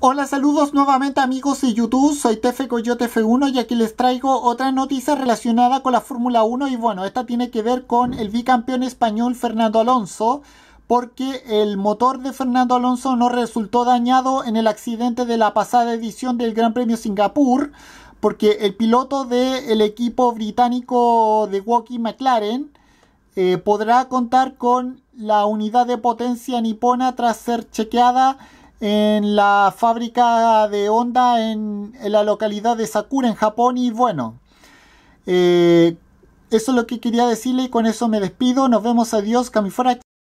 Hola, saludos nuevamente amigos de YouTube, soy Tefe Coyote F1 y aquí les traigo otra noticia relacionada con la Fórmula 1 y bueno, esta tiene que ver con el bicampeón español Fernando Alonso porque el motor de Fernando Alonso no resultó dañado en el accidente de la pasada edición del Gran Premio Singapur porque el piloto del equipo británico de Walkie McLaren eh, podrá contar con la unidad de potencia nipona tras ser chequeada en la fábrica de Honda en, la localidad de Sakura en Japón y bueno, eh, eso es lo que quería decirle y con eso me despido, nos vemos, adiós, Camifora.